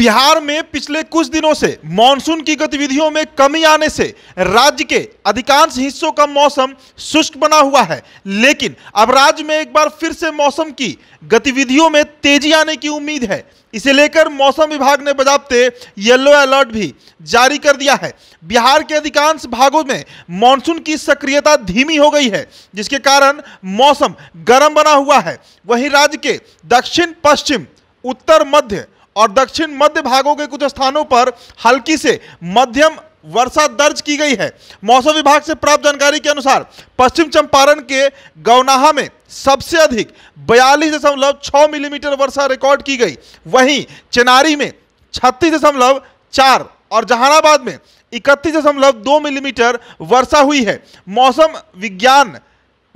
बिहार में पिछले कुछ दिनों से मानसून की गतिविधियों में कमी आने से राज्य के अधिकांश हिस्सों का मौसम शुष्क बना हुआ है लेकिन अब राज्य में एक बार फिर से मौसम की गतिविधियों में तेजी आने की उम्मीद है इसे लेकर मौसम विभाग ने बजाबते येलो अलर्ट भी जारी कर दिया है बिहार के अधिकांश भागों में मानसून की सक्रियता धीमी हो गई है जिसके कारण मौसम गर्म बना हुआ है वहीं राज्य के दक्षिण पश्चिम उत्तर मध्य और दक्षिण मध्य भागों के कुछ स्थानों पर हल्की से मध्यम वर्षा दर्ज की गई है मौसम विभाग से प्राप्त जानकारी के अनुसार पश्चिम चंपारण के गौनाहा में सबसे अधिक बयालीस दशमलव छः मिलीमीटर वर्षा रिकॉर्ड की गई वहीं चेनारी में छत्तीस दशमलव चार और जहानाबाद में इकतीस दशमलव दो मिलीमीटर वर्षा हुई है मौसम विज्ञान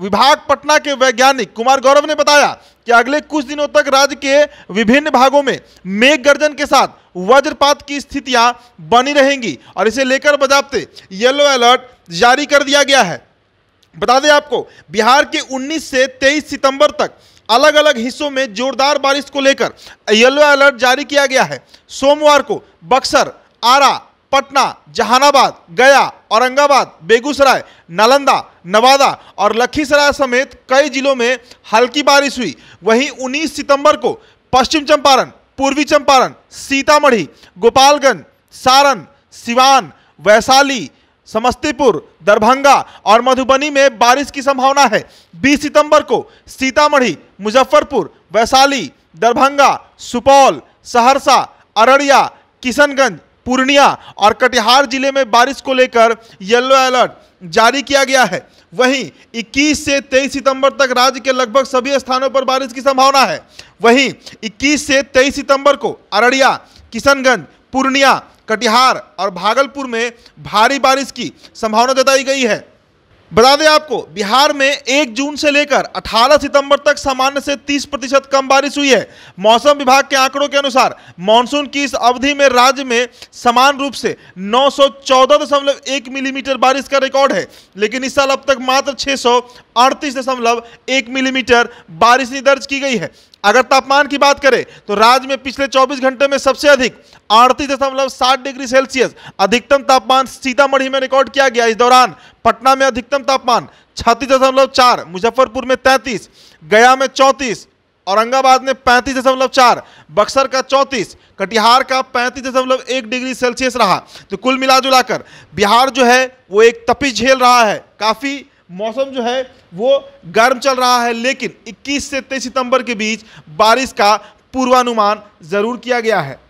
विभाग पटना के वैज्ञानिक कुमार गौरव ने बताया कि अगले कुछ दिनों तक राज्य के विभिन्न भागों में मेघ गर्जन के साथ वज्रपात की स्थितियां बनी रहेंगी और इसे लेकर बजाबते येलो अलर्ट जारी कर दिया गया है बता दें आपको बिहार के 19 से 23 सितंबर तक अलग अलग हिस्सों में जोरदार बारिश को लेकर येलो अलर्ट जारी किया गया है सोमवार को बक्सर आरा पटना जहानाबाद गया औरंगाबाद बेगूसराय नालंदा नवादा और लखीसराय समेत कई जिलों में हल्की बारिश हुई वहीं 19 सितंबर को पश्चिम चंपारण पूर्वी चंपारण सीतामढ़ी गोपालगंज सारण सिवान वैशाली समस्तीपुर दरभंगा और मधुबनी में बारिश की संभावना है 20 सितंबर को सीतामढ़ी मुजफ्फरपुर वैशाली दरभंगा सुपौल सहरसा अररिया किशनगंज पूर्णिया और कटिहार जिले में बारिश को लेकर येलो अलर्ट जारी किया गया है वहीं 21 से 23 सितंबर तक राज्य के लगभग सभी स्थानों पर बारिश की संभावना है वहीं 21 से 23 सितंबर को अररिया किशनगंज पूर्णिया कटिहार और भागलपुर में भारी बारिश की संभावना जताई गई है बता दें आपको बिहार में एक जून से लेकर 18 सितंबर तक सामान्य से 30 प्रतिशत कम बारिश हुई है मौसम विभाग के आंकड़ों के अनुसार मानसून की इस अवधि में राज्य में समान रूप से नौ मिलीमीटर बारिश का रिकॉर्ड है लेकिन इस साल अब तक मात्र छः अड़तीस दशमलव एक मिलीमीटर बारिश दर्ज की गई है अगर तापमान की बात करें तो राज्य में पिछले 24 घंटे में सबसे अधिक अड़तीस दशमलव सात डिग्री सेल्सियस अधिकतम तापमान सीतामढ़ी में रिकॉर्ड किया गया इस दौरान पटना में अधिकतम तापमान छत्तीस दशमलव चार मुजफ्फरपुर में तैंतीस गया में चौंतीस औरंगाबाद में पैंतीस दशमलव चार बक्सर का चौंतीस कटिहार का पैंतीस दशमलव एक डिग्री सेल्सियस रहा तो कुल मिला जुलाकर बिहार जो है वो एक तपी झेल रहा है काफ़ी मौसम जो है वो गर्म चल रहा है लेकिन 21 से 23 सितंबर के बीच बारिश का पूर्वानुमान ज़रूर किया गया है